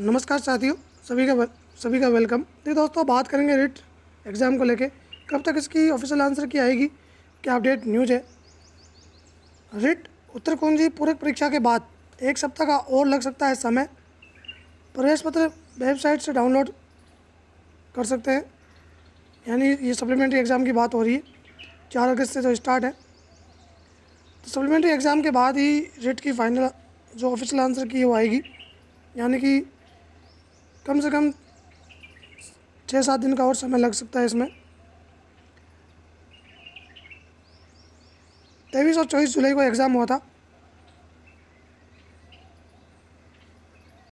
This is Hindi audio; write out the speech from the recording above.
नमस्कार साथियों सभी का सभी का वेलकम देखिए तो दोस्तों बात करेंगे रिट एग्ज़ाम को लेके कब तक इसकी ऑफिशियल आंसर की आएगी क्या अपडेट न्यूज है रिट उत्तर कुंजी पूरक परीक्षा के बाद एक सप्ताह का और लग सकता है समय प्रवेश पत्र वेबसाइट से डाउनलोड कर सकते हैं यानी ये सप्लीमेंट्री एग्ज़ाम की बात हो रही है चार अगस्त से जो तो स्टार्ट है तो सप्लीमेंट्री एग्ज़ाम के बाद ही रिट की फाइनल जो ऑफिशियल आंसर की वो आएगी यानी कि कम से कम छः सात दिन का और समय लग सकता है इसमें तेईस और चौबीस जुलाई को एग्ज़ाम हुआ था